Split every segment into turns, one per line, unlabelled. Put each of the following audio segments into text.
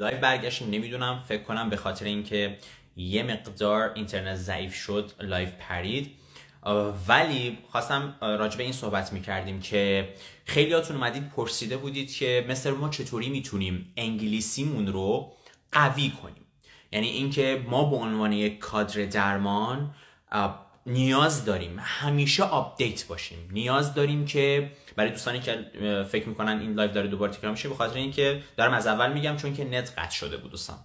لایو برگشت نمیدونم فکر کنم به خاطر اینکه یه مقدار اینترنت ضعیف شد لایو پرید ولی خواستم راجع به این صحبت میکردیم که خیلیاتون اومدید پرسیده بودید که مثل ما چطوری میتونیم انگلیسیمون رو قوی کنیم یعنی اینکه ما به عنوان یک کادر درمان نیاز داریم همیشه آپدیت باشیم نیاز داریم که برای دوستانی که فکر میکنن این لایو داره دوباره تکرار میشه به خاطر اینکه دارم از اول میگم چون که نت قطع شده بود دوستان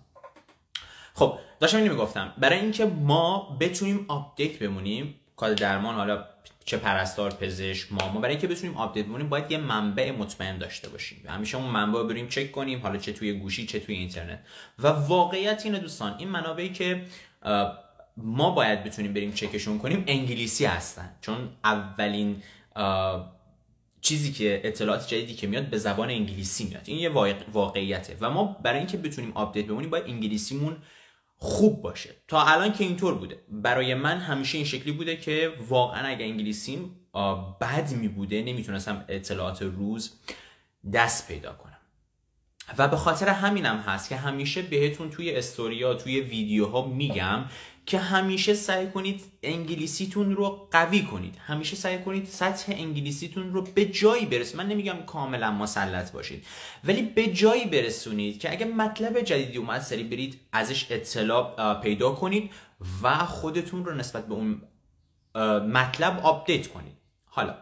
خب داشتم اینو میگفتم برای اینکه ما بتونیم آپدیت بمونیم کار درمان حالا چه پرستار پزشک ما ما برای اینکه بتونیم آپدیت بمونیم باید یه منبع مطمئن داشته باشیم همیشه اون منبع رو بریم چک کنیم حالا چه توی گوشی چه توی اینترنت و واقعیت اینه دوستان این منابعی که ما باید بتونیم بریم چکشون کنیم انگلیسی هستن چون اولین چیزی که اطلاعات جدیدی که میاد به زبان انگلیسی میاد این یه واقعیته و ما برای اینکه بتونیم آپدیت بمونیم باید انگلیسیمون خوب باشه تا الان که اینطور بوده برای من همیشه این شکلی بوده که واقعا اگه انگلیسیم بد می بوده نمیتونستم اطلاعات روز دست پیدا کنم و به خاطر همینم هست که همیشه بهتون توی استوریا توی ویدیوها میگم که همیشه سعی کنید انگلیسیتون رو قوی کنید همیشه سعی کنید سطح انگلیسیتون رو به جایی برسونید من نمیگم کاملا مسلط باشید ولی به جایی برسونید که اگه مطلب جدیدی اومد سری برید ازش اطلاع پیدا کنید و خودتون رو نسبت به اون مطلب آپدیت کنید حالا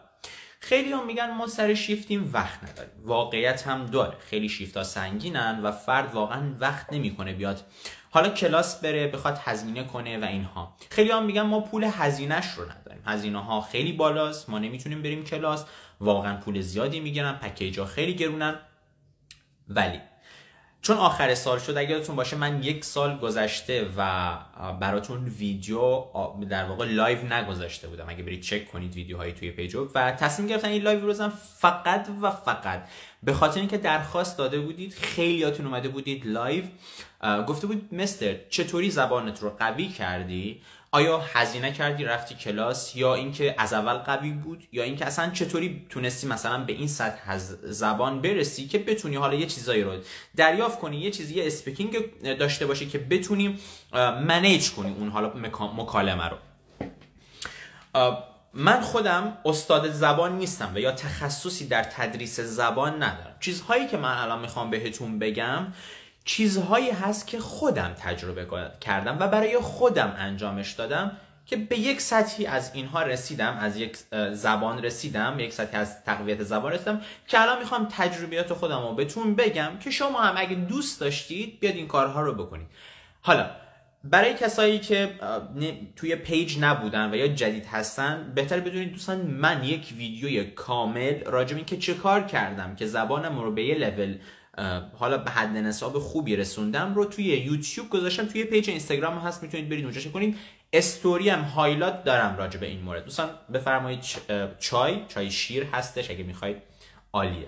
خیلی هم میگن ما سر شیفتیم وقت نداریم واقعیت هم داره خیلی شیفت ها سنگینن و فرد واقعا وقت نمیکنه بیاد حالا کلاس بره بخواد هزینه کنه و اینها خیلی هم میگن ما پول هزینهش رو نداریم هزینه ها خیلی بالاست ما نمیتونیم بریم کلاس واقعا پول زیادی میگیرن پکیج ها خیلی گرونن ولی چون آخر سال شد اگه یادتون باشه من یک سال گذشته و براتون ویدیو در واقع لایو نگذاشته بودم اگه برید چک کنید ویدیوهای توی پیجو و تصمیم گرفتن این لایو روزم فقط و فقط به خاطر اینکه درخواست داده بودید خیلیاتون اومده بودید لایو گفته بود مستر چطوری زبانت رو قوی کردی آیا هزینه کردی رفتی کلاس یا اینکه از اول قوی بود یا اینکه اصلا چطوری تونستی مثلا به این سطح زبان برسی که بتونی حالا یه چیزایی رو دریافت کنی یه چیزی یه اسپیکینگ داشته باشی که بتونی منیج کنی اون حالا مکالمه رو من خودم استاد زبان نیستم و یا تخصصی در تدریس زبان ندارم چیزهایی که من الان میخوام بهتون بگم چیزهایی هست که خودم تجربه کردم و برای خودم انجامش دادم که به یک سطحی از اینها رسیدم از یک زبان رسیدم یک سطحی از تقویت زبان رسیدم که الان میخوام تجربیات خودم رو بهتون بگم که شما هم اگه دوست داشتید بیاد این کارها رو بکنید حالا برای کسایی که توی پیج نبودن و یا جدید هستن بهتر بدونید دوستان من یک ویدیوی کامل راجع به اینکه چه کار کردم که زبانم رو به یه لول حالا به حد نصاب خوبی رسوندم رو توی یوتیوب گذاشتم توی پیج اینستاگرام هست میتونید برید اونجا چک کنید استوری هم هایلایت دارم راجع به این مورد دوستان بفرمایید چای چای شیر هستش اگه میخواید عالیه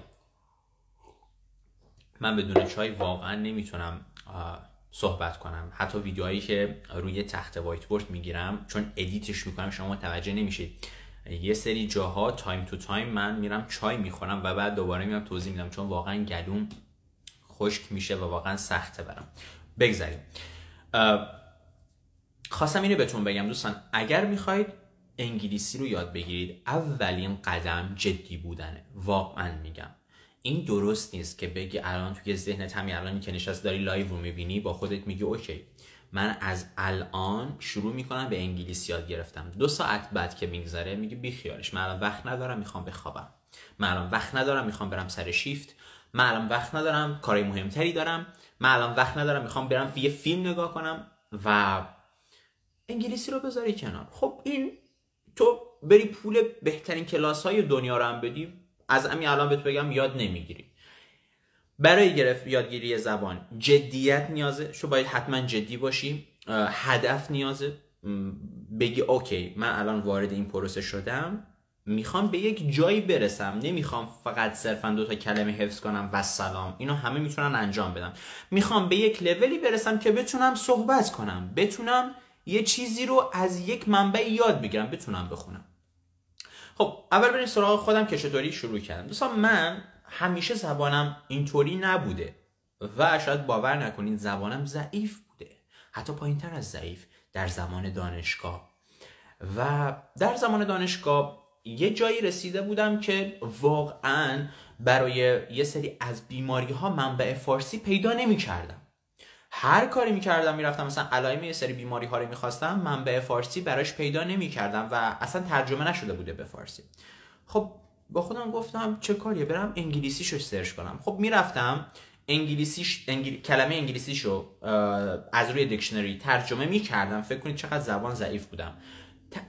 من بدون چای واقعا نمیتونم صحبت کنم حتی ویدیوهایی که روی تخت وایت بورد میگیرم چون ادیتش میکنم شما توجه نمیشید یه سری جاها تایم تو تایم من میرم چای میخورم و بعد دوباره میرم توضیح میدم چون واقعا گلوم خشک میشه و واقعا سخته برم بگذاریم خواستم اینو بهتون بگم دوستان اگر میخواید انگلیسی رو یاد بگیرید اولین قدم جدی بودنه واقعا میگم این درست نیست که بگی الان توی ذهنت همین الانی که نشست داری لایو رو میبینی با خودت میگی اوکی من از الان شروع میکنم به انگلیسی یاد گرفتم دو ساعت بعد که میگذره میگی بیخیالش من الان وقت ندارم میخوام بخوابم من الان وقت ندارم میخوام برم سر شیفت من الان وقت ندارم کارای مهمتری دارم من الان وقت ندارم میخوام برم یه فیلم نگاه کنم و انگلیسی رو بذاری کنار خب این تو بری پول بهترین کلاس های دنیا رو هم بدی از همین الان بهت بگم یاد نمیگیری برای گرفت یادگیری زبان جدیت نیازه شو باید حتما جدی باشی هدف نیازه بگی اوکی من الان وارد این پروسه شدم میخوام به یک جایی برسم نمیخوام فقط صرفا دو تا کلمه حفظ کنم و سلام اینا همه میتونن انجام بدم میخوام به یک لولی برسم که بتونم صحبت کنم بتونم یه چیزی رو از یک منبع یاد بگیرم بتونم بخونم خب اول بریم سراغ خودم که شروع کردم دوستان من همیشه زبانم اینطوری نبوده و شاید باور نکنید زبانم ضعیف بوده حتی پایین تر از ضعیف در زمان دانشگاه و در زمان دانشگاه یه جایی رسیده بودم که واقعا برای یه سری از بیماری ها منبع فارسی پیدا نمی کردم هر کاری می رفتم مثلا علائم یه سری بیماری ها رو خواستم منبع فارسی براش پیدا نمیکردم و اصلا ترجمه نشده بوده به فارسی خب با خودم گفتم چه کاریه برم رو سرچ کنم خب میرفتم انگلیسیش انگل... کلمه انگلیسیشو از روی دکشنری ترجمه میکردم فکر کنید چقدر زبان ضعیف بودم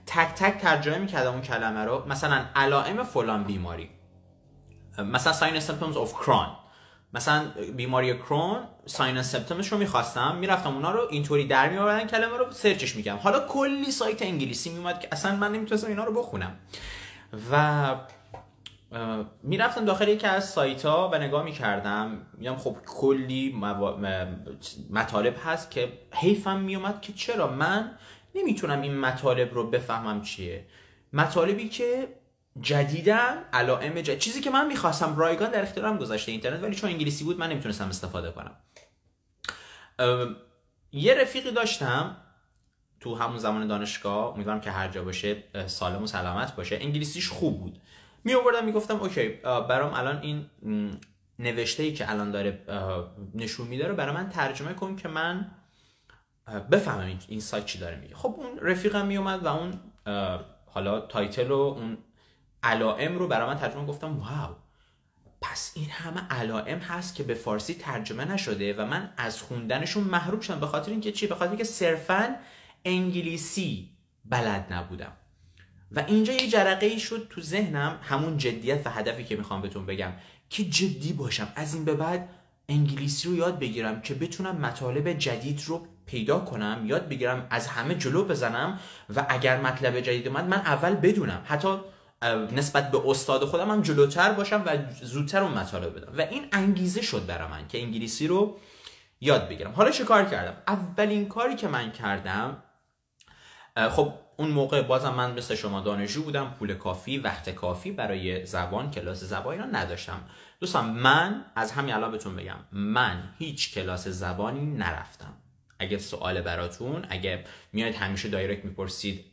تک تک ترجمه میکردم اون کلمه رو مثلا علائم فلان بیماری مثلا ساین سیمپتومز اف کرون مثلا بیماری کرون ساین سیمپتومش رو میخواستم میرفتم اونا رو اینطوری در میآوردن کلمه رو سرچش میکردم حالا کلی سایت انگلیسی میومد که اصلا من نمیتونستم اینا رو بخونم و میرفتم داخل یکی از سایت ها و نگاه میکردم میگم خب کلی مطالب هست که حیفم میومد که چرا من نمیتونم این مطالب رو بفهمم چیه مطالبی که جدیدم علائم جد... چیزی که من میخواستم رایگان در اختیارم گذاشته اینترنت ولی چون انگلیسی بود من نمیتونستم استفاده کنم یه رفیقی داشتم تو همون زمان دانشگاه امیدوارم که هر جا باشه سالم و سلامت باشه انگلیسیش خوب بود می آوردم میگفتم اوکی برام الان این نوشته ای که الان داره نشون میده رو برای من ترجمه کن که من بفهمم این سایت چی داره میگه خب اون رفیقم میومد و اون حالا تایتل و اون علائم رو برای من ترجمه گفتم واو پس این همه علائم هست که به فارسی ترجمه نشده و من از خوندنشون محروم شدم به خاطر اینکه چی به خاطر اینکه صرفا انگلیسی بلد نبودم و اینجا یه جرقه ای شد تو ذهنم همون جدیت و هدفی که میخوام بهتون بگم که جدی باشم از این به بعد انگلیسی رو یاد بگیرم که بتونم مطالب جدید رو پیدا کنم یاد بگیرم از همه جلو بزنم و اگر مطلب جدید اومد من اول بدونم حتی نسبت به استاد خودم هم جلوتر باشم و زودتر اون مطالب بدم و این انگیزه شد برای من که انگلیسی رو یاد بگیرم حالا چه کار کردم اولین کاری که من کردم خب اون موقع بازم من مثل شما دانشجو بودم پول کافی وقت کافی برای زبان کلاس زبانی رو نداشتم دوستان من از همین الان بهتون بگم من هیچ کلاس زبانی نرفتم اگه سوال براتون اگه میاد همیشه دایرکت میپرسید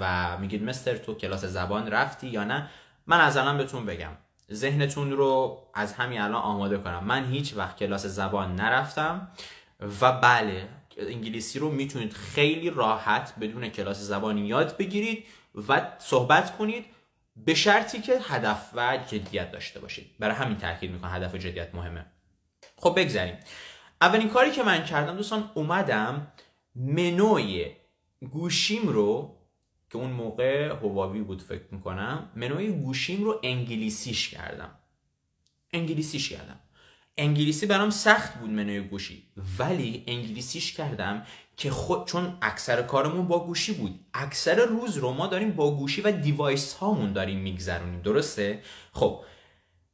و میگید مستر تو کلاس زبان رفتی یا نه من از الان بهتون بگم ذهنتون رو از همین الان آماده کنم من هیچ وقت کلاس زبان نرفتم و بله انگلیسی رو میتونید خیلی راحت بدون کلاس زبان یاد بگیرید و صحبت کنید به شرطی که هدف و جدیت داشته باشید برای همین تاکید میکنم هدف و جدیت مهمه خب بگذاریم. اولین کاری که من کردم دوستان اومدم منوی گوشیم رو که اون موقع هواوی بود فکر میکنم منوی گوشیم رو انگلیسیش کردم انگلیسیش کردم انگلیسی برام سخت بود منوی گوشی ولی انگلیسیش کردم که خود چون اکثر کارمون با گوشی بود اکثر روز رو ما داریم با گوشی و دیوایس هامون داریم میگذرونیم درسته خب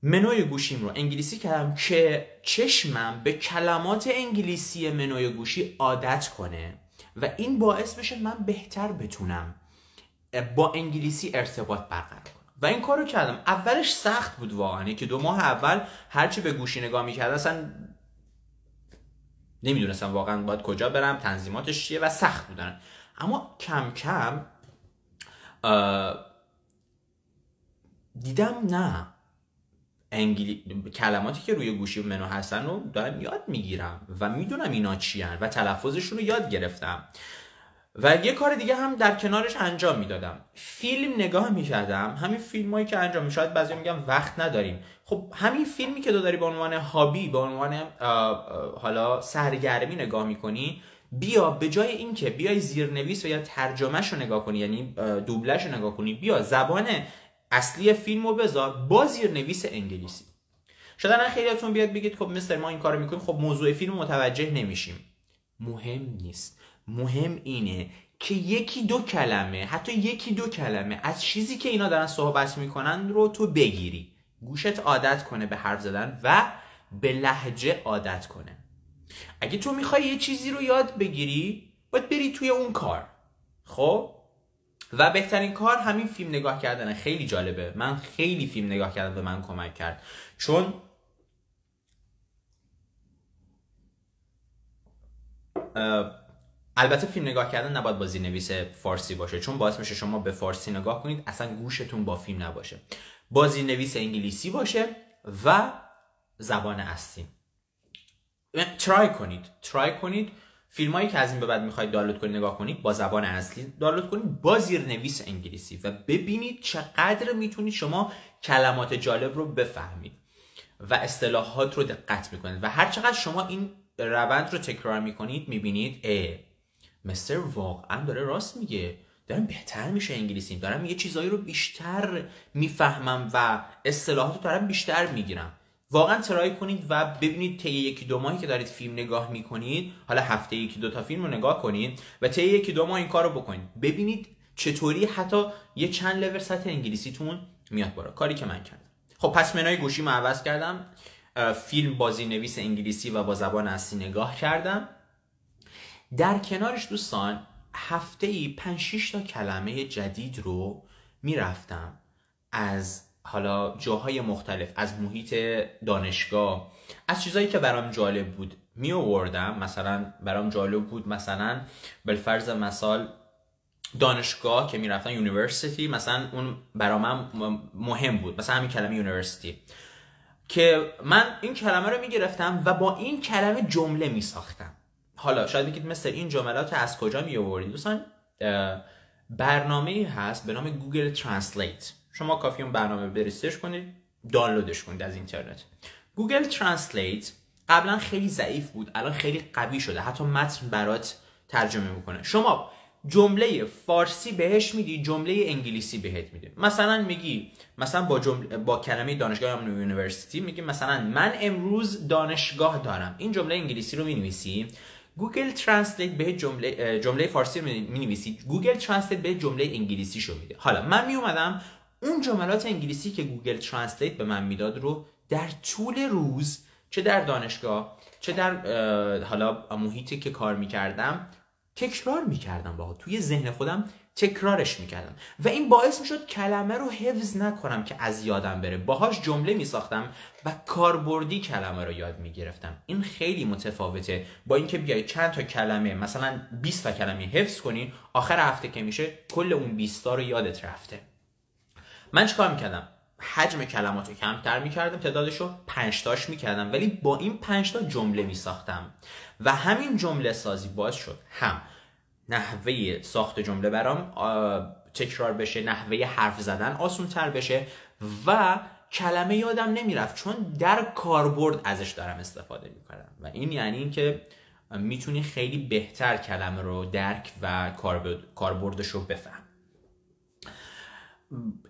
منوی گوشیم رو انگلیسی کردم که چشمم به کلمات انگلیسی منوی گوشی عادت کنه و این باعث بشه من بهتر بتونم با انگلیسی ارتباط برقرار کنم و این کارو کردم اولش سخت بود واقعا که دو ماه اول هرچی به گوشی نگاه میکرد اصلا نمیدونستم واقعا باید کجا برم تنظیماتش چیه و سخت بودن اما کم کم دیدم نه انگلی... کلماتی که روی گوشی منو هستن رو دارم یاد میگیرم و میدونم اینا چی و تلفظشون رو یاد گرفتم و یه کار دیگه هم در کنارش انجام میدادم فیلم نگاه میشدم همین فیلم هایی که انجام شاید بعضی میگم وقت نداریم خب همین فیلمی که داری به عنوان هابی به عنوان حالا سرگرمی نگاه میکنی بیا به جای اینکه بیای زیرنویس و یا ترجمهش رو نگاه کنی یعنی دوبلش رو نگاه کنی بیا زبان اصلی فیلم رو بذار با نویس انگلیسی شاید نه خیلیاتون بیاد بگید خب مستر ما این کارو میکنیم خب موضوع فیلم متوجه نمیشیم مهم نیست مهم اینه که یکی دو کلمه حتی یکی دو کلمه از چیزی که اینا دارن صحبت میکنن رو تو بگیری گوشت عادت کنه به حرف زدن و به لحجه عادت کنه اگه تو میخوای یه چیزی رو یاد بگیری باید بری توی اون کار خب و بهترین کار همین فیلم نگاه کردنه خیلی جالبه من خیلی فیلم نگاه کردن به من کمک کرد چون البته فیلم نگاه کردن نباید بازی نویس فارسی باشه چون باعث میشه شما به فارسی نگاه کنید اصلا گوشتون با فیلم نباشه بازی نویس انگلیسی باشه و زبان اصلی ترای کنید ترای کنید فیلمایی که از این به بعد میخواید دانلود کنید نگاه کنید با زبان اصلی دانلود کنید با زیرنویس انگلیسی و ببینید چقدر میتونید شما کلمات جالب رو بفهمید و اصطلاحات رو دقت میکنید و هر چقدر شما این روند رو تکرار میکنید میبینید ا مستر واقعا داره راست میگه دارم بهتر میشه انگلیسیم دارم یه چیزایی رو بیشتر میفهمم و اصطلاحات رو دارم بیشتر میگیرم واقعا ترای کنید و ببینید طی یکی دو ماهی که دارید فیلم نگاه میکنید حالا هفته یکی دو تا فیلم رو نگاه کنید و طی یکی دو ماه این کار رو بکنید ببینید چطوری حتی یه چند لور سطح انگلیسیتون میاد بالا کاری که من کردم خب پس منای گوشی ما عوض کردم فیلم بازی نویس انگلیسی و با زبان اصلی نگاه کردم در کنارش دوستان هفته ای 5 تا کلمه جدید رو میرفتم از حالا جاهای مختلف از محیط دانشگاه از چیزایی که برام جالب بود می آوردم مثلا برام جالب بود مثلا بالفرض مثال دانشگاه که می‌رفتن یونیورسیتی مثلا اون برام مهم بود مثلا همین کلمه یونیورسیتی که من این کلمه رو گرفتم و با این کلمه جمله ساختم حالا شاید بگید مثل این جملات از کجا می آوردید دوستان برنامه هست به نام گوگل ترنسلیت شما کافی اون برنامه بریستش کنید دانلودش کنید از اینترنت گوگل ترنسلیت قبلا خیلی ضعیف بود الان خیلی قوی شده حتی متن برات ترجمه میکنه شما جمله فارسی بهش میدی جمله انگلیسی بهت میده مثلا میگی مثلا با جمله با کلمه دانشگاه هم یونیورسیتی میگی مثلا من امروز دانشگاه دارم این جمله انگلیسی رو مینویسی گوگل ترنسلیت به جمله جمله فارسی می گوگل ترنسلیت به جمله انگلیسی شو میده حالا من می اومدم اون جملات انگلیسی که گوگل ترنسلیت به من میداد رو در طول روز چه در دانشگاه چه در حالا محیطی که کار میکردم تکرار میکردم با توی ذهن خودم تکرارش میکردم و این باعث میشد کلمه رو حفظ نکنم که از یادم بره باهاش جمله میساختم و کاربردی کلمه رو یاد میگرفتم این خیلی متفاوته با اینکه بیای چند تا کلمه مثلا 20 تا کلمه حفظ کنی آخر هفته که میشه کل اون 20 تا رو یادت رفته من چیکار میکردم حجم کلماتو کمتر میکردم تعدادشو رو پنجتاش میکردم ولی با این پنجتا جمله میساختم و همین جمله سازی باز شد هم نحوه ساخت جمله برام تکرار بشه نحوه حرف زدن آسون تر بشه و کلمه یادم نمیرفت چون در کاربرد ازش دارم استفاده میکنم و این یعنی اینکه میتونی خیلی بهتر کلمه رو درک و کاربردش رو بفهم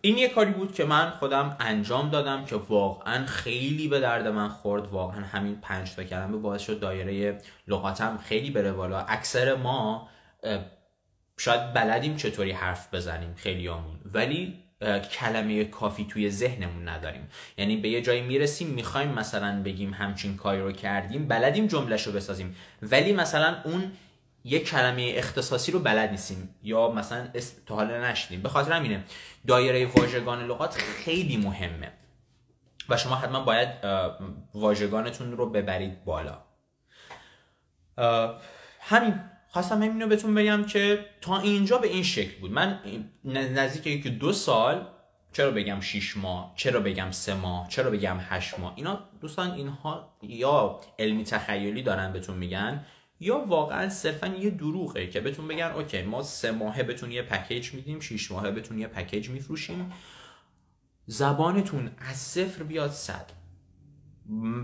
این یه کاری بود که من خودم انجام دادم که واقعا خیلی به درد من خورد واقعا همین پنج تا کلمه باعث شد دایره لغاتم خیلی بره بالا اکثر ما شاید بلدیم چطوری حرف بزنیم خیلی خیلیامون ولی کلمه کافی توی ذهنمون نداریم یعنی به یه جایی میرسیم میخوایم مثلا بگیم همچین کاری رو کردیم بلدیم جملهش رو بسازیم ولی مثلا اون یک کلمه اختصاصی رو بلد نیستیم یا مثلا تا حالا نشدیم به خاطر همینه دایره واژگان لغات خیلی مهمه و شما حتما باید واژگانتون رو ببرید بالا همین خواستم همین رو بهتون بگم که تا اینجا به این شکل بود من نزدیک یکی دو سال چرا بگم شیش ماه چرا بگم سه ماه چرا بگم هشت ماه اینا دوستان اینها یا علمی تخیلی دارن بهتون میگن یا واقعا صرفا یه دروغه که بهتون بگن اوکی ما سه ماهه بهتون یه پکیج میدیم شش ماهه بهتون یه پکیج میفروشیم زبانتون از صفر بیاد صد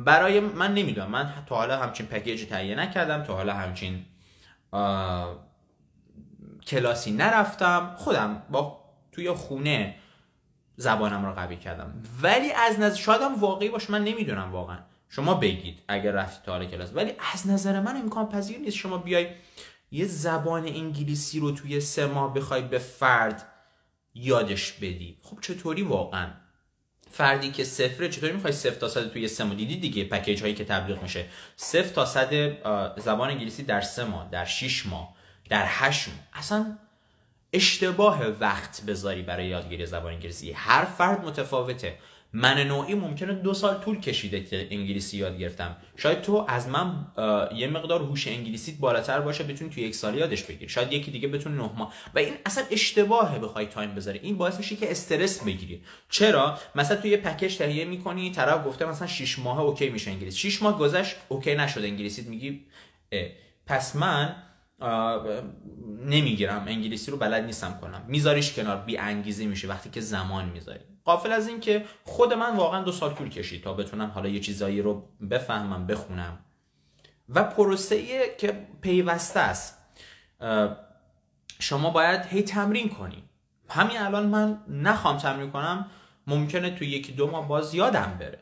برای من نمیدونم من تا حالا همچین پکیج تهیه نکردم تا حالا همچین کلاسی نرفتم خودم با توی خونه زبانم رو قوی کردم ولی از نظر شادم واقعی باشه من نمیدونم واقعا شما بگید اگر رفتی تا کلاس ولی از نظر من امکان پذیر نیست شما بیای یه زبان انگلیسی رو توی سه ماه بخوای به فرد یادش بدی خب چطوری واقعا فردی که صفره چطوری میخوای صفر تا صد توی سه ماه دیدی دیگه پکیج هایی که تبلیغ میشه صفر تا صد زبان انگلیسی در سه ماه در شش ماه در هشت ماه اصلا اشتباه وقت بذاری برای یادگیری زبان انگلیسی هر فرد متفاوته من نوعی ممکنه دو سال طول کشیده که انگلیسی یاد گرفتم شاید تو از من یه مقدار هوش انگلیسیت بالاتر باشه بتونی تو یک سال یادش بگیری شاید یکی دیگه بتونه نه ماه و این اصلا اشتباهه بخوای تایم بذاری این باعث میشه که استرس بگیری چرا مثلا تو یه پکیج تهیه میکنی طرف گفته مثلا 6 ماه اوکی میشه انگلیسی 6 ماه گذشت اوکی نشد انگلیسیت میگی اه. پس من نمیگیرم انگلیسی رو بلد نیستم کنم میذاریش کنار بی انگیزه میشه وقتی که زمان میذاری قافل از اینکه خود من واقعا دو سال طول کشید تا بتونم حالا یه چیزایی رو بفهمم بخونم و پروسه ای که پیوسته است شما باید هی تمرین کنی همین الان من نخوام تمرین کنم ممکنه تو یکی دو ماه باز یادم بره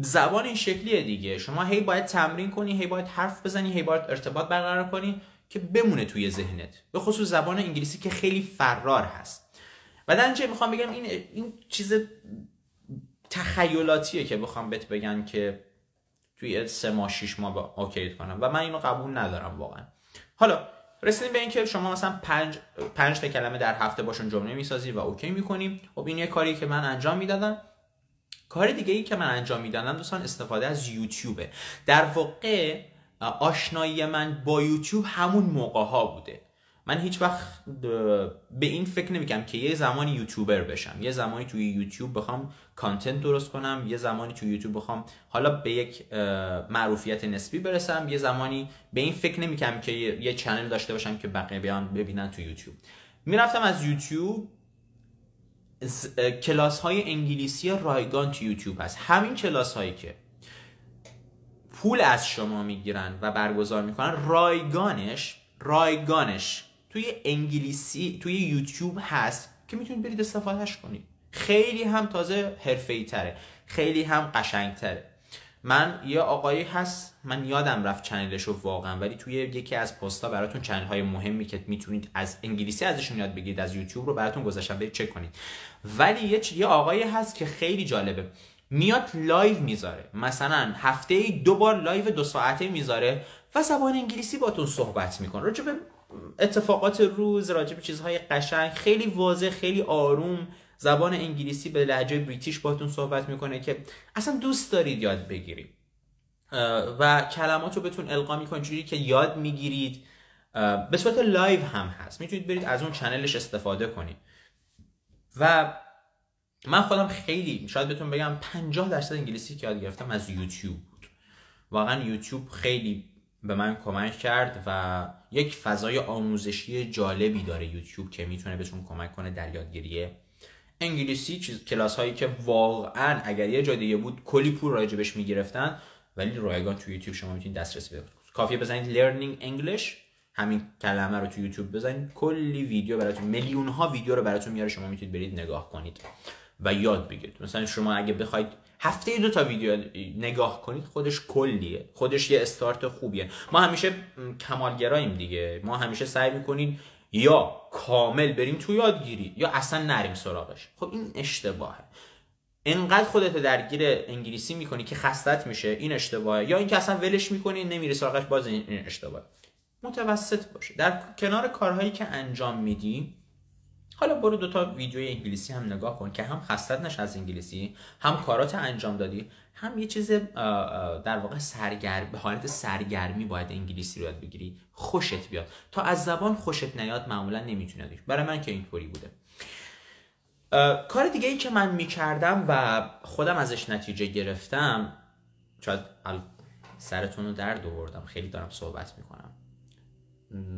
زبان این شکلیه دیگه شما هی باید تمرین کنی هی باید حرف بزنی هی باید ارتباط برقرار کنی که بمونه توی ذهنت به خصوص زبان انگلیسی که خیلی فرار هست و در میخوام بگم این این چیز تخیلاتیه که بخوام بهت بگم که توی سه ماه شیش ماه با اوکیت کنم و من اینو قبول ندارم واقعا حالا رسیدیم به اینکه شما مثلا پنج, پنج تا کلمه در هفته باشون جمله میسازی و اوکی میکنیم خب این یه کاری که من انجام میدادم کار دیگه ای که من انجام میدادم دوستان استفاده از یوتیوبه در واقع آشنایی من با یوتیوب همون موقع ها بوده من هیچ وقت به این فکر نمیکنم که یه زمانی یوتیوبر بشم یه زمانی توی یوتیوب بخوام کانتنت درست کنم یه زمانی توی یوتیوب بخوام حالا به یک معروفیت نسبی برسم یه زمانی به این فکر نمیکنم که یه چنل داشته باشم که بقیه بیان ببینن تو یوتیوب میرفتم از یوتیوب کلاس های انگلیسی رایگان تو یوتیوب هست همین کلاس هایی که پول از شما میگیرن و برگزار میکنن رایگانش رایگانش توی انگلیسی توی یوتیوب هست که میتونید برید استفادهش کنید خیلی هم تازه حرفه‌ای تره خیلی هم قشنگ تره من یه آقایی هست من یادم رفت چنلش رو واقعا ولی توی یکی از پستا براتون چنل های مهمی که میتونید از انگلیسی ازشون یاد بگیرید از یوتیوب رو براتون گذاشتم برید چک کنید ولی یه, یه آقایی هست که خیلی جالبه میاد لایو میذاره مثلا هفته ای دو بار لایو دو ساعته میذاره و زبان انگلیسی باتون صحبت میکنه راجع به اتفاقات روز راجع به چیزهای قشنگ خیلی واضح خیلی آروم زبان انگلیسی به لهجه بریتیش باهاتون صحبت میکنه که اصلا دوست دارید یاد بگیرید و کلمات رو بهتون القا میکنه جوری که یاد میگیرید به صورت لایو هم هست میتونید برید از اون چنلش استفاده کنید و من خودم خیلی شاید بهتون بگم 50 درصد انگلیسی که یاد گرفتم از یوتیوب بود واقعا یوتیوب خیلی به من کمک کرد و یک فضای آموزشی جالبی داره یوتیوب که میتونه بهتون کمک کنه در یادگیری انگلیسی چیز کلاس هایی که واقعا اگر یه جای دیگه بود کلی پول راجبش میگرفتن ولی رایگان تو یوتیوب شما میتونید دسترسی پیدا کنید کافیه بزنید learning english همین کلمه رو تو یوتیوب بزنید کلی ویدیو براتون میلیون ها ویدیو رو براتون میاره شما میتونید برید نگاه کنید و یاد بگیرید مثلا شما اگه بخواید هفته دو تا ویدیو نگاه کنید خودش کلیه خودش یه استارت خوبیه ما همیشه کمالگراییم دیگه ما همیشه سعی میکنیم یا کامل بریم تو یادگیری یا اصلا نریم سراغش خب این اشتباهه انقدر خودت درگیر انگلیسی میکنی که خستت میشه این اشتباهه یا اینکه اصلا ولش میکنی نمیری سراغش باز این اشتباهه متوسط باشه در کنار کارهایی که انجام میدی حالا برو تا ویدیوی انگلیسی هم نگاه کن که هم خستت نش از انگلیسی هم کارات انجام دادی هم یه چیز در واقع سرگرم به حالت سرگرمی باید انگلیسی رو یاد بگیری خوشت بیاد تا از زبان خوشت نیاد معمولا نمیتونی برای من که اینطوری بوده کار دیگه ای که من میکردم و خودم ازش نتیجه گرفتم شاید سرتون رو در دوردم خیلی دارم صحبت میکنم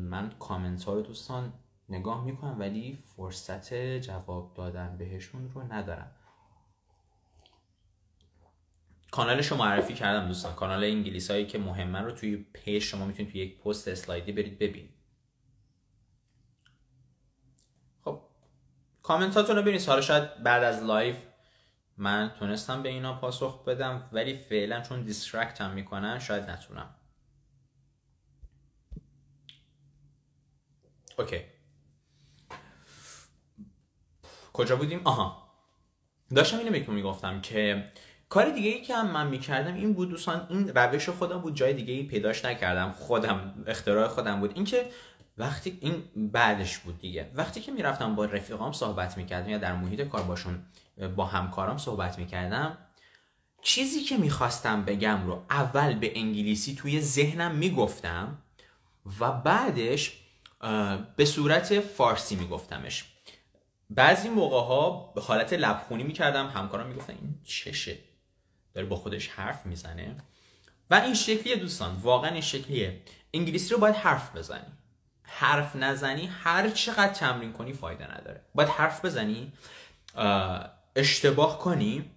من کامنت های رو دوستان نگاه میکنم ولی فرصت جواب دادن بهشون رو ندارم کانالش رو معرفی کردم دوستان کانال انگلیس هایی که مهمه رو توی پیش شما میتونید توی یک پست اسلایدی برید ببینید خب کامنت هاتون رو ببینید حالا شاید بعد از لایف من تونستم به اینا پاسخ بدم ولی فعلا چون دیسترکت هم میکنن شاید نتونم اوکی کجا بودیم آها داشتم اینو بهتون میگفتم که کار دیگه ای که هم من میکردم این بود دوستان این روش خودم بود جای دیگه ای پیداش نکردم خودم اختراع خودم بود اینکه وقتی این بعدش بود دیگه وقتی که میرفتم با رفیقام صحبت میکردم یا در محیط کار باشون با همکارام صحبت میکردم چیزی که میخواستم بگم رو اول به انگلیسی توی ذهنم میگفتم و بعدش به صورت فارسی میگفتمش بعضی موقع ها به حالت لبخونی میکردم همکاران میگفتن این چشه داره با خودش حرف میزنه و این شکلیه دوستان واقعا این شکلیه انگلیسی رو باید حرف بزنی حرف نزنی هر چقدر تمرین کنی فایده نداره باید حرف بزنی اشتباه کنی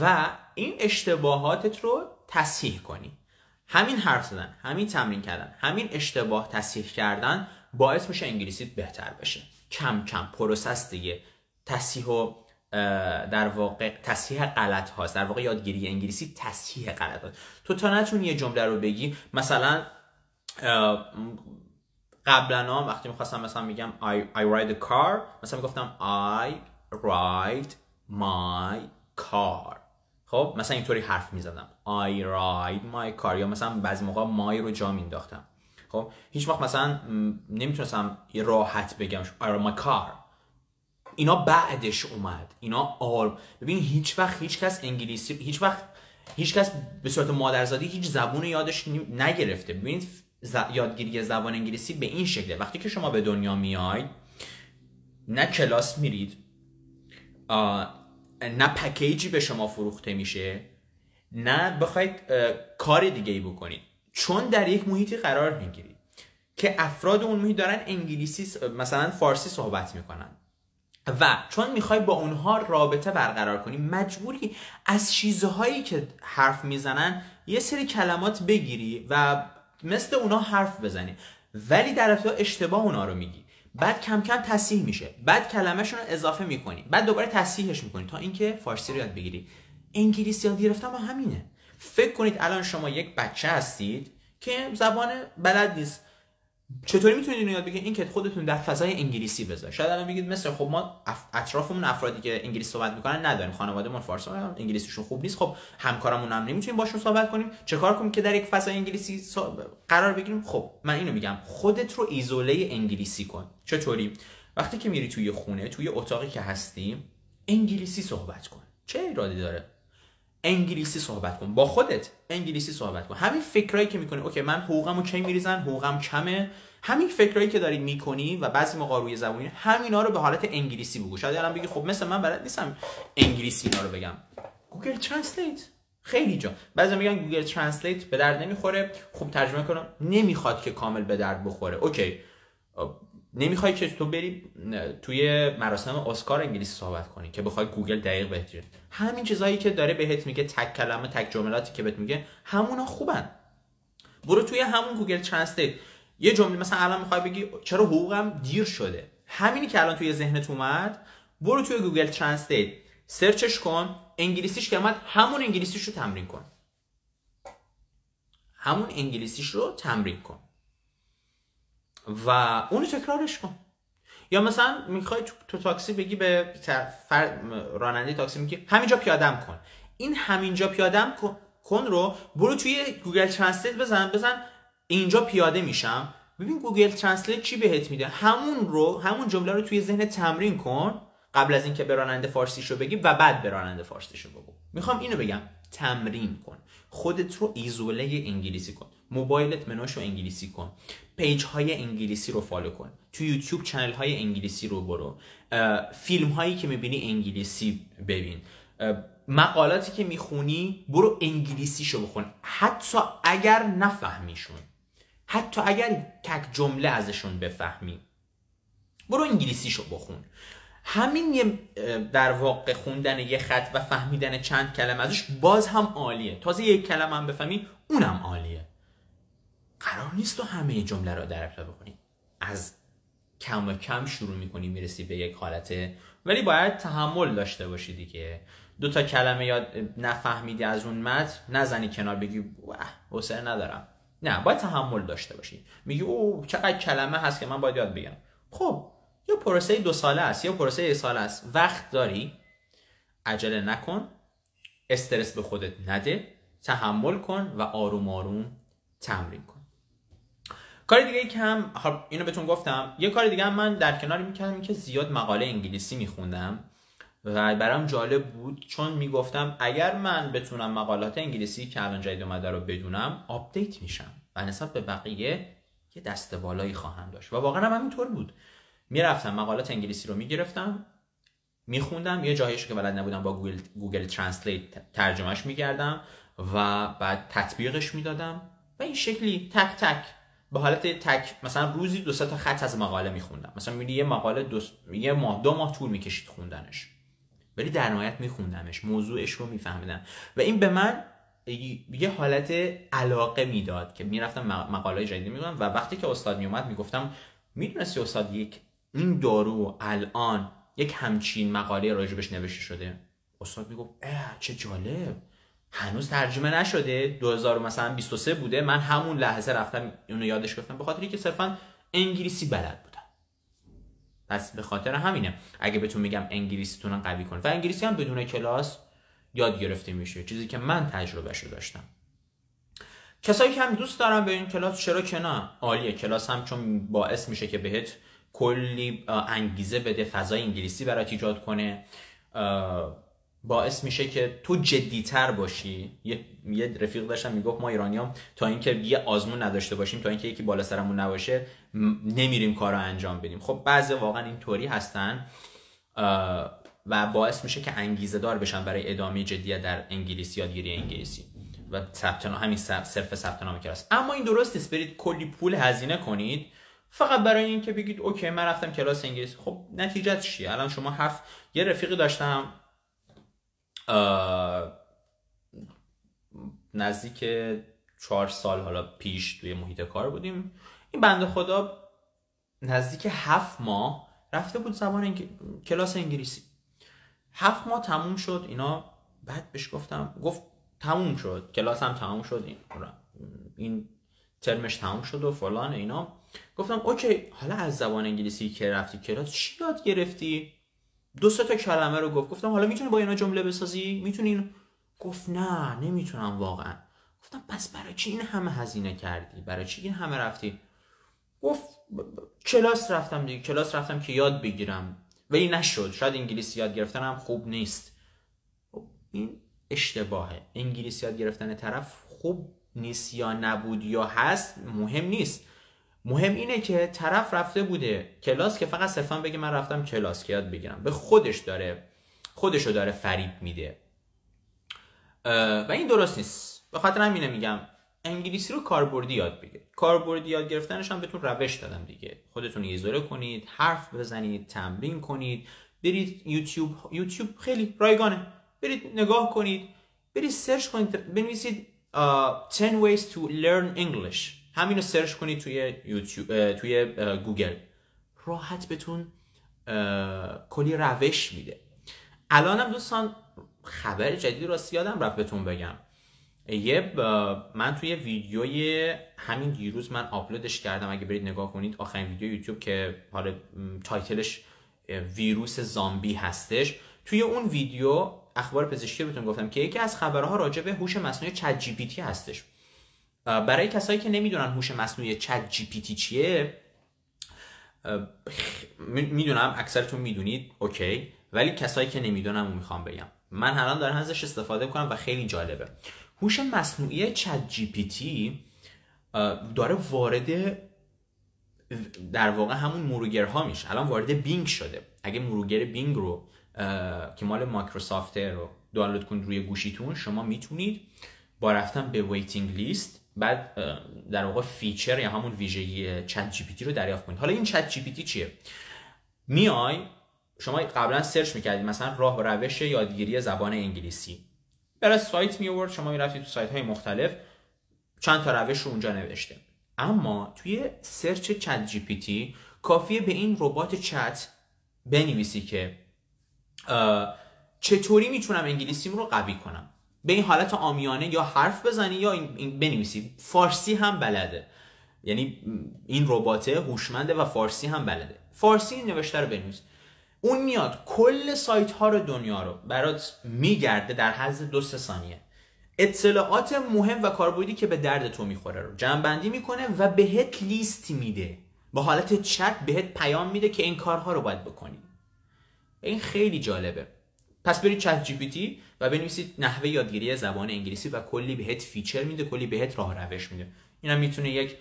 و این اشتباهاتت رو تصحیح کنی همین حرف زدن همین تمرین کردن همین اشتباه تصحیح کردن باعث میشه انگلیسیت بهتر بشه کم کم پروسس دیگه تصحیح و در واقع تصحیح غلط هاست در واقع یادگیری انگلیسی تصحیح غلط هاست تو تا نتونی یه جمله رو بگی مثلا قبلا وقتی میخواستم مثلا میگم I, ride a car مثلا میگفتم I ride my car خب مثلا اینطوری حرف میزدم I ride my car یا مثلا بعضی موقع مای رو جا مینداختم خب هیچ وقت مثلا نمیتونستم یه راحت بگم آره، my کار اینا بعدش اومد اینا آر ببین هیچ وقت هیچ کس انگلیسی هیچ وقت هیچ کس به صورت مادرزادی هیچ زبون یادش نگرفته ببینید یادگیری زبان انگلیسی به این شکله وقتی که شما به دنیا میای نه کلاس میرید نه پکیجی به شما فروخته میشه نه بخواید کار دیگه ای بکنید چون در یک محیطی قرار میگیری که افراد اون محیط دارن انگلیسی مثلا فارسی صحبت میکنن و چون میخوای با اونها رابطه برقرار کنی مجبوری از چیزهایی که حرف میزنن یه سری کلمات بگیری و مثل اونها حرف بزنی ولی در ابتدا اشتباه اونا رو میگی بعد کم کم تصحیح میشه بعد کلمهشون رو اضافه میکنی بعد دوباره تصحیحش میکنی تا اینکه فارسی رو یاد بگیری انگلیسی یاد گرفتن با همینه فکر کنید الان شما یک بچه هستید که زبان بلد نیست چطوری میتونید اینو یاد بگیرید اینکه خودتون در فضای انگلیسی بذارید شاید الان بگید مثل خب ما اطرافمون افرادی که انگلیسی صحبت میکنن نداریم خانوادهمون فارسی انگلیسیشون خوب نیست خب همکارمون هم نمیتونیم باشون صحبت کنیم چه کار کنیم که در یک فضای انگلیسی قرار بگیریم خب من اینو میگم خودت رو ایزوله انگلیسی کن چطوری وقتی که میری توی خونه توی اتاقی که هستی انگلیسی صحبت کن چه ایرادی داره انگلیسی صحبت کن با خودت انگلیسی صحبت کن همین فکرایی که میکنی اوکی من حقوقمو چه میریزن حقوقم کمه همین فکرایی که داری میکنی و بعضی موقع روی زبونی همینا رو به حالت انگلیسی بگو شاید الان بگی خب مثل من بلد نیستم انگلیسی اینا رو بگم گوگل ترنسلیت خیلی جا بعضی میگن گوگل ترنسلیت به درد نمیخوره خوب ترجمه کنم نمیخواد که کامل به درد بخوره اوکی نمیخوای که تو بری توی مراسم اسکار انگلیسی صحبت کنی که بخوای گوگل دقیق بهت همین چیزهایی که داره بهت میگه تک کلمه تک جملاتی که بهت میگه همونا خوبن برو توی همون گوگل ترنسلیت یه جمله مثلا الان میخوای بگی چرا حقوقم دیر شده همینی که الان توی ذهنت اومد برو توی گوگل ترنسلیت سرچش کن انگلیسیش که اومد همون انگلیسیش رو تمرین کن همون انگلیسیش رو تمرین کن و اونو تکرارش کن یا مثلا میخوای تو تاکسی بگی به راننده تاکسی میگی همینجا پیادم کن این همینجا پیادم کن رو برو توی گوگل ترنسلیت بزن بزن اینجا پیاده میشم ببین گوگل ترنسلیت چی بهت میده همون رو همون جمله رو توی ذهن تمرین کن قبل از اینکه به راننده فارسیشو بگی و بعد به راننده فارسیشو بگو میخوام اینو بگم تمرین کن خودت رو ایزوله انگلیسی کن موبایلت منوش انگلیسی کن پیج های انگلیسی رو فالو کن تو یوتیوب چنل های انگلیسی رو برو فیلم هایی که میبینی انگلیسی ببین مقالاتی که میخونی برو انگلیسی شو بخون حتی اگر نفهمیشون حتی اگر تک جمله ازشون بفهمی برو انگلیسی شو بخون همین یه در واقع خوندن یه خط و فهمیدن چند کلمه ازش باز هم عالیه تازه یک کلمه هم بفهمی اونم عالیه قرار نیست تو همه جمله را در ابتدا از کم و کم شروع میکنی میرسی به یک حالته ولی باید تحمل داشته باشی دیگه دو تا کلمه یا نفهمیدی از اون متن نزنی کنار بگی حسن ندارم نه باید تحمل داشته باشی میگی او چقدر کلمه هست که من باید یاد بگیرم خب یه پروسه دو ساله است یا پروسه یک ساله است وقت داری عجله نکن استرس به خودت نده تحمل کن و آروم آروم تمرین کن کار دیگه ای که هم اینو بهتون گفتم یه کار دیگه هم من در کنار میکردم که زیاد مقاله انگلیسی میخوندم و برام جالب بود چون میگفتم اگر من بتونم مقالات انگلیسی که الان جدید اومده رو بدونم آپدیت میشم و نسبت به بقیه یه دست بالایی خواهم داشت و واقعا هم همینطور بود میرفتم مقالات انگلیسی رو میگرفتم میخوندم یه جایش که بلد نبودم با گوگل, گوگل ترنسلیت ترجمهش میکردم و بعد تطبیقش میدادم و این شکلی تک تک به حالت تک مثلا روزی دو تا خط از مقاله میخوندم مثلا میگه یه مقاله دو یه ماه دو ماه طول میکشید خوندنش ولی در نهایت میخوندمش موضوعش رو میفهمیدم و این به من یه حالت علاقه میداد که میرفتم مقاله جدید میخوندم و وقتی که استاد میومد میگفتم میدونستی استاد یک این دارو الان یک همچین مقاله راجبش نوشته شده استاد میگفت اه چه جالب هنوز ترجمه نشده 2000 مثلا 23 بوده من همون لحظه رفتم اونو یادش گفتم به خاطر اینکه صرفا انگلیسی بلد بودم پس به خاطر همینه اگه بهتون میگم انگلیسیتون قوی کن و انگلیسی هم بدون کلاس یاد گرفته میشه چیزی که من تجربهش رو داشتم کسایی که هم دوست دارم به این کلاس چرا که نه عالیه کلاس هم چون باعث میشه که بهت کلی انگیزه بده فضای انگلیسی برات ایجاد کنه باعث میشه که تو جدیتر باشی یه, یه رفیق داشتم میگفت ما هم تا اینکه یه آزمون نداشته باشیم تا اینکه یکی بالا سرمون نباشه نمیریم کار رو انجام بدیم خب بعضی واقعا اینطوری هستن و باعث میشه که انگیزه دار بشن برای ادامه جدیه در انگلیسی یادگیری انگلیسی و ثبت همین صرف ثبت نام کلاس اما این درست نیست برید کلی پول هزینه کنید فقط برای اینکه بگید اوکی من رفتم کلاس انگلیسی خب نتیجت چیه الان شما هفت یه رفیقی داشتم نزدیک چهار سال حالا پیش توی محیط کار بودیم این بنده خدا نزدیک هفت ماه رفته بود زبان کلاس انگلیسی هفت ماه تموم شد اینا بعد بهش گفتم گفت تموم شد کلاس هم تموم شد این این ترمش تموم شد و فلان اینا گفتم اوکی حالا از زبان انگلیسی که رفتی کلاس چی یاد گرفتی دو سه تا کلمه رو گفت گفتم حالا میتونی با اینا جمله بسازی میتونین گفت نه نمیتونم واقعا گفتم پس برای چی این همه هزینه کردی برای چی این همه رفتی گفت کلاس رفتم دیگه کلاس رفتم که یاد بگیرم ولی نشد شاید انگلیسی یاد گرفتن هم خوب نیست خب، این اشتباهه انگلیسی یاد گرفتن طرف خوب نیست یا نبود یا هست مهم نیست مهم اینه که طرف رفته بوده کلاس که فقط صرفا بگه من رفتم کلاس که یاد بگیرم به خودش داره خودشو داره فریب میده و این درست نیست به خاطر همینه میگم انگلیسی رو کاربردی یاد بگیر کاربردی یاد گرفتنش هم بهتون روش دادم دیگه خودتون یزوره کنید حرف بزنید تمرین کنید برید یوتیوب یوتیوب خیلی رایگانه برید نگاه کنید برید سرچ کنید بنویسید 10 ways to learn English همینو سرچ کنید توی یوتیوب توی گوگل راحت بتون کلی روش میده الانم دوستان خبر جدید راستی یادم رفت بهتون بگم یه من توی ویدیوی همین دیروز من آپلودش کردم اگه برید نگاه کنید آخرین ویدیو یوتیوب که حالا تایتلش ویروس زامبی هستش توی اون ویدیو اخبار پزشکی بهتون گفتم که یکی از خبرها راجع به هوش مصنوعی چت جی پی تی هستش برای کسایی که نمیدونن هوش مصنوعی چت جی پی تی چیه میدونم اکثرتون میدونید اوکی ولی کسایی که نمیدونم اون میخوام بگم من الان دارم ازش استفاده کنم و خیلی جالبه هوش مصنوعی چت جی پی تی داره وارد در واقع همون ها میشه الان وارد بینگ شده اگه مروگر بینگ رو که مال مایکروسافت رو دانلود کنید روی گوشیتون شما میتونید با رفتن به ویتینگ لیست بعد در واقع فیچر یا همون ویژگی چت جی پی رو دریافت کنید حالا این چت جی پی تی چیه میای شما قبلا سرچ میکردید مثلا راه و روش یادگیری زبان انگلیسی برای سایت می آورد شما میرفتید تو سایت های مختلف چند تا روش رو اونجا نوشته اما توی سرچ چت جی پی تی کافیه به این ربات چت بنویسی که چطوری میتونم انگلیسیم رو قوی کنم به این حالت آمیانه یا حرف بزنی یا بنویسی فارسی هم بلده یعنی این رباته هوشمنده و فارسی هم بلده فارسی نوشته رو بنویس اون میاد کل سایت ها رو دنیا رو برات میگرده در حد دو سه ثانیه اطلاعات مهم و کاربردی که به درد تو میخوره رو بندی میکنه و بهت لیست میده با حالت چت بهت پیام میده که این کارها رو باید بکنی این خیلی جالبه پس برید چت جی پی تی و بنویسید نحوه یادگیری زبان انگلیسی و کلی بهت فیچر میده کلی بهت راه روش میده اینم میتونه یک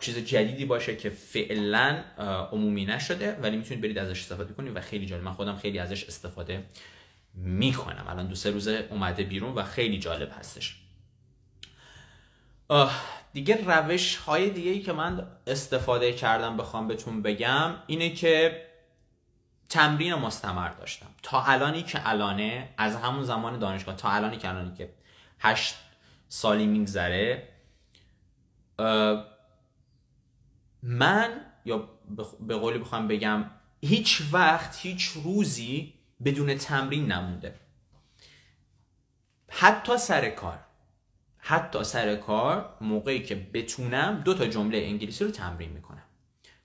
چیز جدیدی باشه که فعلا عمومی نشده ولی میتونید برید ازش استفاده کنید و خیلی جالب من خودم خیلی ازش استفاده میکنم الان دو سه روز اومده بیرون و خیلی جالب هستش دیگه روش های دیگه ای که من استفاده کردم بخوام بهتون بگم اینه که تمرین مستمر داشتم تا الانی که الانه از همون زمان دانشگاه تا الانی که الانی که هشت سالی میگذره من یا به قولی بخوام بگم هیچ وقت هیچ روزی بدون تمرین نمونده حتی سر کار حتی سر کار موقعی که بتونم دو تا جمله انگلیسی رو تمرین میکنم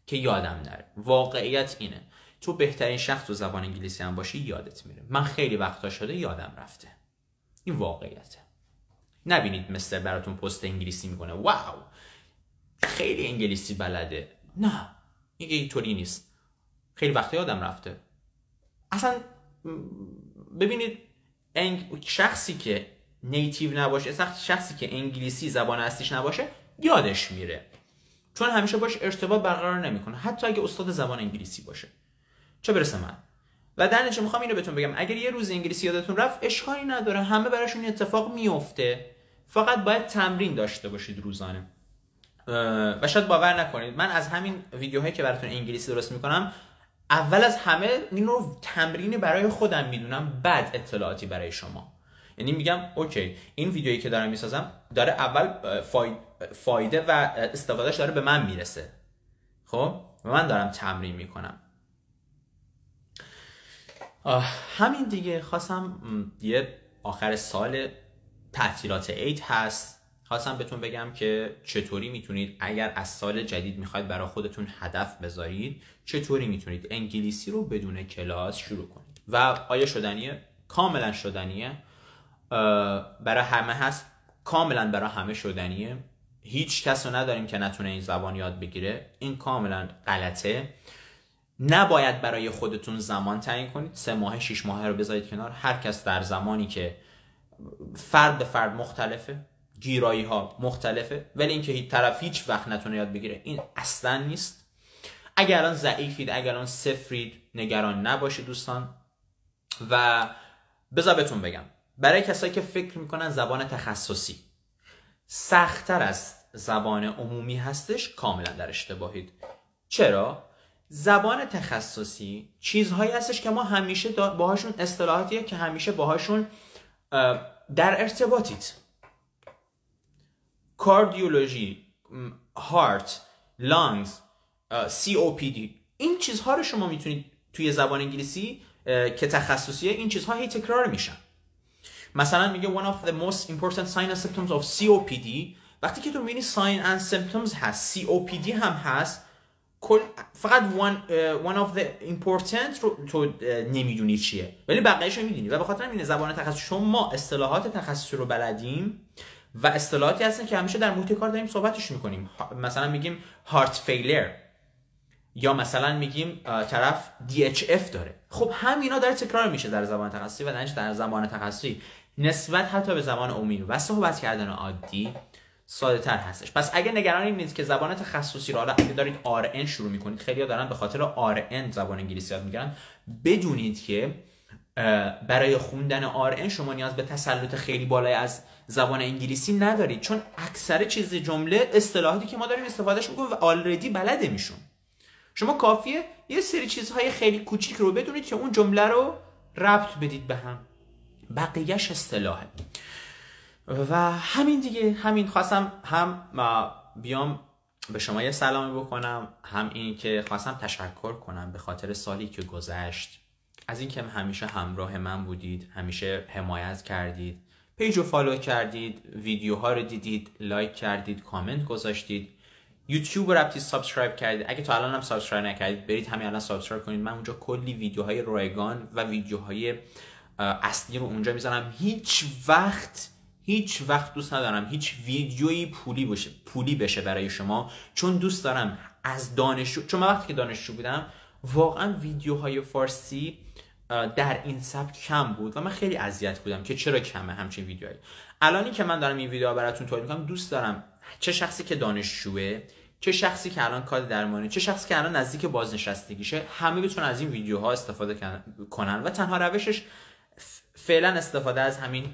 که یادم نره واقعیت اینه تو بهترین شخص تو زبان انگلیسی هم باشی یادت میره من خیلی وقتا شده یادم رفته این واقعیته نبینید مستر براتون پست انگلیسی میکنه واو خیلی انگلیسی بلده نه این اینطوری نیست خیلی وقتا یادم رفته اصلا ببینید انگ... شخصی که نیتیو نباشه شخصی که انگلیسی زبان اصلیش نباشه یادش میره چون همیشه باش ارتباط برقرار نمیکنه حتی اگه استاد زبان انگلیسی باشه چه برسه من و در نتیجه میخوام اینو بهتون بگم اگر یه روز انگلیسی یادتون رفت اشکالی نداره همه براشون اتفاق میفته فقط باید تمرین داشته باشید روزانه و شاید باور نکنید من از همین ویدیوهایی که براتون انگلیسی درست میکنم اول از همه این رو تمرین برای خودم میدونم بعد اطلاعاتی برای شما یعنی میگم اوکی این ویدیویی که دارم میسازم داره اول فایده و استفادهش داره به من میرسه خب من دارم تمرین میکنم همین دیگه خواستم یه آخر سال تعطیلات عید هست خواستم بهتون بگم که چطوری میتونید اگر از سال جدید میخواید برای خودتون هدف بذارید چطوری میتونید انگلیسی رو بدون کلاس شروع کنید و آیا شدنیه کاملا شدنیه برای همه هست کاملا برای همه شدنیه هیچ کس رو نداریم که نتونه این زبان یاد بگیره این کاملا غلطه نباید برای خودتون زمان تعیین کنید سه ماه شش ماه رو بذارید کنار هر کس در زمانی که فرد به فرد مختلفه گیرایی ها مختلفه ولی اینکه هیچ طرف هیچ وقت نتونه یاد بگیره این اصلا نیست اگر الان ضعیفید اگر الان سفرید نگران نباشید دوستان و بذار بهتون بگم برای کسایی که فکر میکنن زبان تخصصی سختتر از زبان عمومی هستش کاملا در اشتباهید چرا زبان تخصصی چیزهایی هستش که ما همیشه باهاشون اصطلاحاتیه که همیشه باهاشون در ارتباطید کاردیولوژی هارت لانگز سی این چیزها رو شما میتونید توی زبان انگلیسی که تخصصیه این چیزها هی تکرار میشن مثلا میگه one of the most important sign and symptoms of COPD وقتی که تو میبینی sign and symptoms هست COPD هم هست کل فقط one, uh, one of the important رو تو uh, نمیدونی چیه ولی بقیهش رو میدونی و به خاطر این زبان تخصصی شما ما اصطلاحات تخصصی رو بلدیم و اصطلاحاتی هستن که همیشه در محیط کار داریم صحبتش میکنیم مثلا میگیم هارت failure یا مثلا میگیم uh, طرف DHF داره خب همینا داره تکرار میشه در زبان تخصصی و در زبان تخصصی نسبت حتی به زبان عمومی و صحبت کردن عادی ساده تر هستش پس اگه نگران این نیست که زبان تخصصی رو حالا اگه دارید این شروع میکنید خیلی ها دارن به خاطر این زبان انگلیسی یاد میگیرن بدونید که برای خوندن این شما نیاز به تسلط خیلی بالای از زبان انگلیسی ندارید چون اکثر چیز جمله اصطلاحاتی که ما داریم استفادهش میکنیم و آلردی بلده میشون شما کافیه یه سری چیزهای خیلی کوچیک رو بدونید که اون جمله رو ربط بدید به هم بقیهش اصطلاحه و همین دیگه همین خواستم هم بیام به شما یه سلامی بکنم هم این که خواستم تشکر کنم به خاطر سالی که گذشت از اینکه همیشه همراه من بودید همیشه حمایت کردید پیج رو فالو کردید ویدیوها رو دیدید لایک کردید کامنت گذاشتید یوتیوب رو رفتید سابسکرایب کردید اگه تا الان هم سابسکرایب نکردید برید همین الان سابسکرایب کنید من اونجا کلی ویدیوهای رایگان و ویدیوهای اصلی رو اونجا میذارم هیچ وقت هیچ وقت دوست ندارم هیچ ویدیویی پولی بشه پولی بشه برای شما چون دوست دارم از دانشجو چون من وقتی که دانشجو بودم واقعا ویدیوهای فارسی در این سبک کم بود و من خیلی اذیت بودم که چرا کمه همچین ویدیوهایی الانی که من دارم این ویدیو براتون تولید میکنم دوست دارم چه شخصی که دانشجوه چه شخصی که الان کار درمانی چه شخصی که الان نزدیک بازنشستگیشه همه بتونن از این ویدیوها استفاده کنن و تنها روشش فعلا استفاده از همین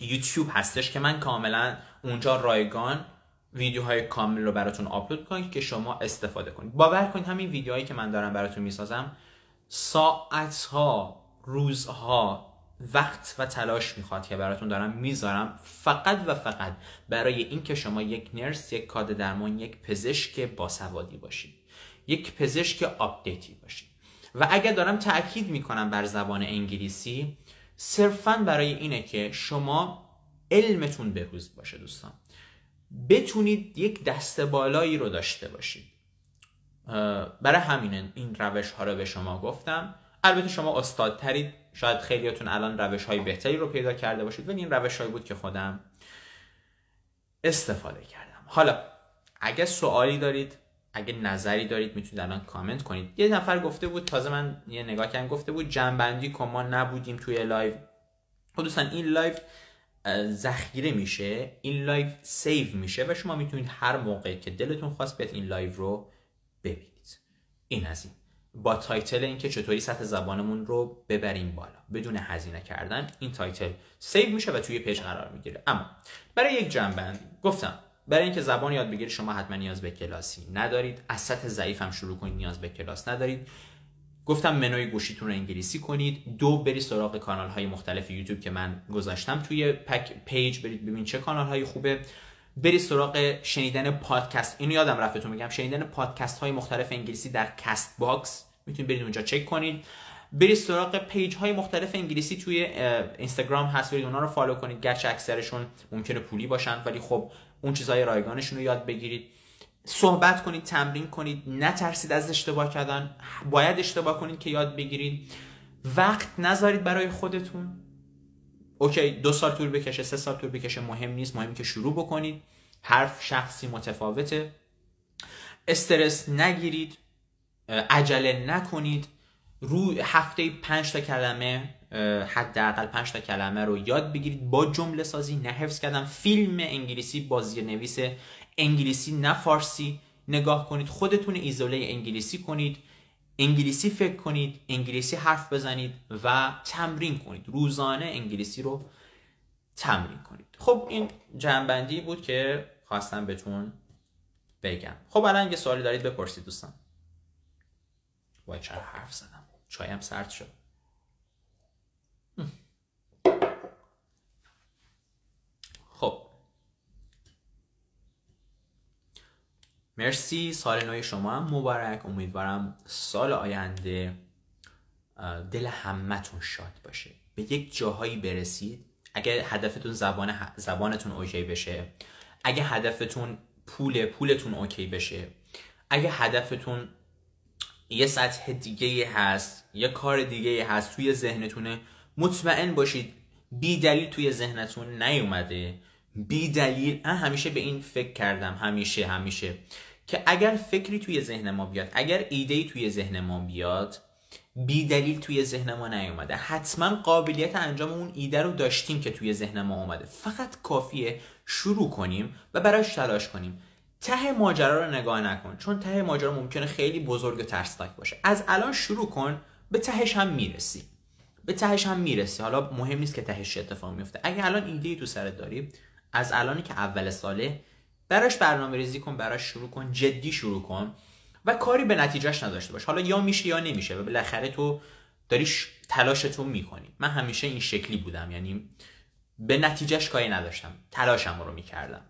یوتیوب هستش که من کاملا اونجا رایگان ویدیوهای کامل رو براتون آپلود کنید که شما استفاده کنید باور کنید همین ویدیوهایی که من دارم براتون میسازم ساعت ها روز وقت و تلاش میخواد که براتون دارم میذارم فقط و فقط برای اینکه شما یک نرس یک کاد درمان یک پزشک باسوادی باشید یک پزشک آپدیتی باشید و اگر دارم تاکید میکنم بر زبان انگلیسی صرفا برای اینه که شما علمتون روز باشه دوستان بتونید یک دست بالایی رو داشته باشید برای همین این روش ها رو به شما گفتم البته شما استادترید شاید خیلیاتون الان روش های بهتری رو پیدا کرده باشید ولی این روش هایی بود که خودم استفاده کردم حالا اگه سوالی دارید اگه نظری دارید میتونید الان کامنت کنید یه نفر گفته بود تازه من یه نگاه کردم گفته بود جنبندی کن ما نبودیم توی لایو خصوصا خب این لایو ذخیره میشه این لایو سیو میشه و شما میتونید هر موقع که دلتون خواست بیاد این لایو رو ببینید این از این با تایتل اینکه چطوری سطح زبانمون رو ببریم بالا بدون هزینه کردن این تایتل سیو میشه و توی پیج قرار میگیره اما برای یک جنبندی گفتم برای اینکه زبان یاد بگیرید شما حتما نیاز به کلاسی ندارید از سطح ضعیف هم شروع کنید نیاز به کلاس ندارید گفتم منوی گوشیتون رو انگلیسی کنید دو برید سراغ کانال های مختلف یوتیوب که من گذاشتم توی پک پیج برید ببین چه کانال های خوبه برید سراغ شنیدن پادکست اینو یادم رفت میگم شنیدن پادکست های مختلف انگلیسی در کست باکس میتونید برید اونجا چک کنید برید سراغ پیج های مختلف انگلیسی توی اینستاگرام هست برید اونا رو فالو کنید گرچه اکثرشون ممکنه پولی باشن ولی خب اون چیزهای رایگانشون رو یاد بگیرید صحبت کنید تمرین کنید نترسید از اشتباه کردن باید اشتباه کنید که یاد بگیرید وقت نذارید برای خودتون اوکی دو سال طول بکشه سه سال طول بکشه مهم نیست مهم که شروع بکنید حرف شخصی متفاوته استرس نگیرید عجله نکنید رو هفته پنج تا کلمه حداقل پنج تا کلمه رو یاد بگیرید با جمله سازی نه حفظ کردم فیلم انگلیسی با نویس انگلیسی نه فارسی نگاه کنید خودتون ایزوله انگلیسی کنید انگلیسی فکر کنید انگلیسی حرف بزنید و تمرین کنید روزانه انگلیسی رو تمرین کنید خب این جنبندی بود که خواستم بهتون بگم خب الان یه سوالی دارید بپرسید دوستان وای حرف چایم سرد شد خب مرسی سال نوی شما هم مبارک امیدوارم سال آینده دل همتون شاد باشه به یک جاهایی برسید اگر هدفتون زبان زبانتون اوکی بشه اگه هدفتون پول پولتون اوکی بشه اگه هدفتون یه سطح دیگه هست یه کار دیگه هست توی ذهنتونه مطمئن باشید بی دلیل توی ذهنتون نیومده بی دلیل همیشه به این فکر کردم همیشه همیشه که اگر فکری توی ذهن ما بیاد اگر ایدهی توی ذهن ما بیاد بی دلیل توی ذهن ما نیومده حتما قابلیت انجام اون ایده رو داشتیم که توی ذهن ما اومده فقط کافیه شروع کنیم و براش تلاش کنیم ته ماجرا رو نگاه نکن چون ته ماجرا ممکنه خیلی بزرگ و ترسناک باشه از الان شروع کن به تهش هم میرسی به تهش هم میرسی حالا مهم نیست که تهش اتفاق میفته اگه الان ایده تو سرت داری از الانی که اول ساله براش برنامه ریزی کن براش شروع کن جدی شروع کن و کاری به نتیجهش نداشته باش حالا یا میشه یا نمیشه و بالاخره تو داری تلاشتو میکنی من همیشه این شکلی بودم یعنی به نتیجهش کاری نداشتم تلاشم رو میکردم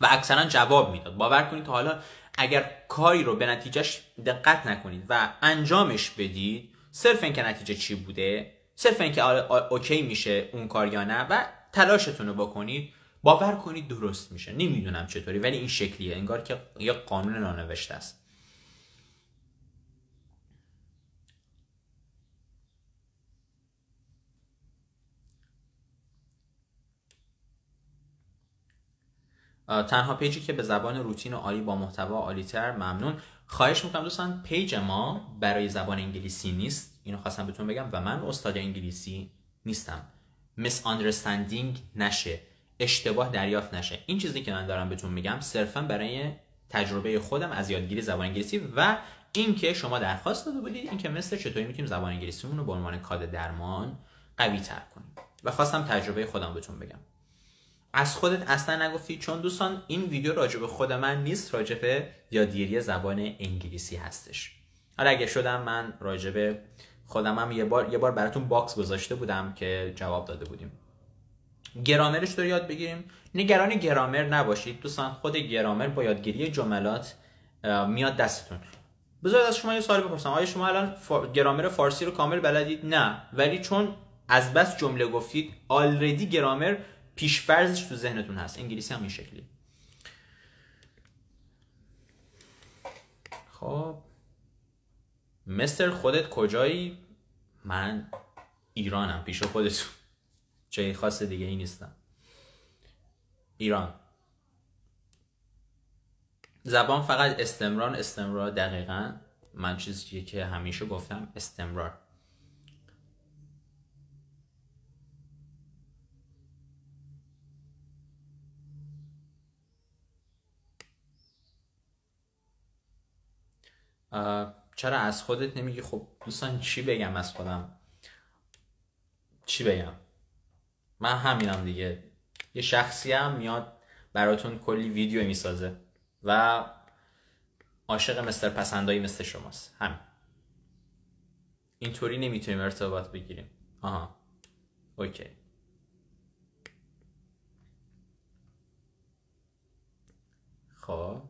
و اکثرا جواب میداد باور کنید تا حالا اگر کاری رو به نتیجهش دقت نکنید و انجامش بدید صرف که نتیجه چی بوده صرف اینکه آره، اوکی میشه اون کار یا نه و تلاشتون رو بکنید باور کنید درست میشه نمیدونم چطوری ولی این شکلیه انگار که یه قانون نانوشته است تنها پیجی که به زبان روتین و عالی با محتوا عالیتر ممنون خواهش میکنم دوستان پیج ما برای زبان انگلیسی نیست اینو خواستم بهتون بگم و من استاد انگلیسی نیستم مس آندرستندینگ نشه اشتباه دریافت نشه این چیزی که من دارم بهتون میگم صرفا برای تجربه خودم از یادگیری زبان انگلیسی و اینکه شما درخواست داده بودید اینکه مثل چطوری میتونیم زبان انگلیسیمون رو به عنوان کاد درمان قوی تر کنیم و خواستم تجربه خودم بهتون بگم از خودت اصلا نگفتی چون دوستان این ویدیو به خود من نیست به یادگیری زبان انگلیسی هستش حالا اگه شدم من راجب خودم هم یه بار یه بار براتون باکس گذاشته بودم که جواب داده بودیم گرامرش رو یاد بگیریم نگران گرامر نباشید دوستان خود گرامر با یادگیری جملات میاد دستتون بذارید از شما یه سوال بپرسم آیا شما الان گرامر فارسی رو کامل بلدید نه ولی چون از بس جمله گفتید آلردی گرامر پیشفرزش تو ذهنتون هست انگلیسی هم این شکلی خب مستر خودت کجایی من ایرانم پیش خودتون چه خاص دیگه این نیستم ایران زبان فقط استمرار استمرار دقیقا من چیزی که همیشه گفتم استمرار چرا از خودت نمیگی خب دوستان چی بگم از خودم چی بگم من همینم دیگه یه شخصی هم میاد براتون کلی ویدیو میسازه و عاشق مستر پسندایی مثل شماست همین اینطوری نمیتونیم ارتباط بگیریم آها اوکی خب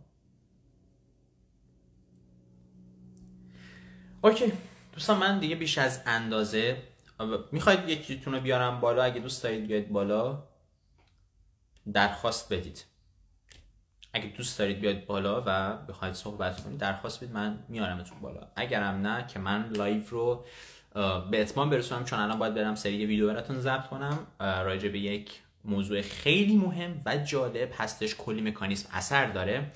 اوکی دوستان من دیگه بیش از اندازه میخواید یکیتون رو بیارم بالا اگه دوست دارید بیاید بالا درخواست بدید اگه دوست دارید بیاید بالا و بخواید صحبت کنید درخواست بدید من میارمتون بالا اگرم نه که من لایف رو به اتمام برسونم چون الان باید برم سری ویدیو براتون ضبط کنم راجع به یک موضوع خیلی مهم و جالب هستش کلی مکانیزم اثر داره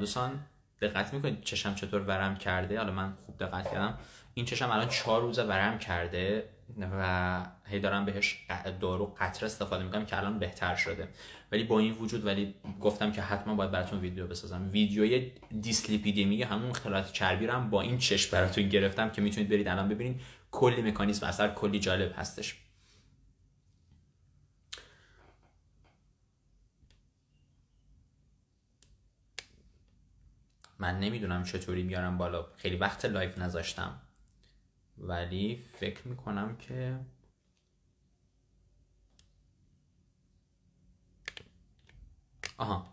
دوستان دقت میکنید چشم چطور ورم کرده حالا من خوب دقت کردم این چشم الان چهار روزه ورم کرده و هی دارم بهش دارو قطر استفاده میکنم که الان بهتر شده ولی با این وجود ولی گفتم که حتما باید براتون ویدیو بسازم ویدیوی دیسلیپیدمی همون اختلاعات چربی رو هم با این چشم براتون گرفتم که میتونید برید الان ببینید کلی مکانیزم اثر کلی جالب هستش من نمیدونم چطوری بیارم بالا خیلی وقت لایف نذاشتم ولی فکر میکنم که آها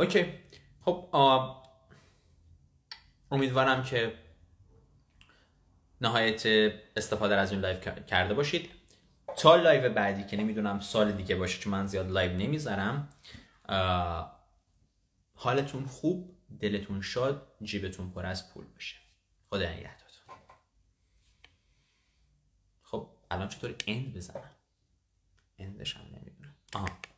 اوکی خب امیدوارم که نهایت استفاده از این لایف کرده باشید تا لایو بعدی که نمیدونم سال دیگه باشه چون من زیاد لایو نمیذارم حالتون خوب دلتون شاد جیبتون پر از پول بشه خدا نگهدارتون خب الان چطور اند بزنم اندش هم نمیدونم آها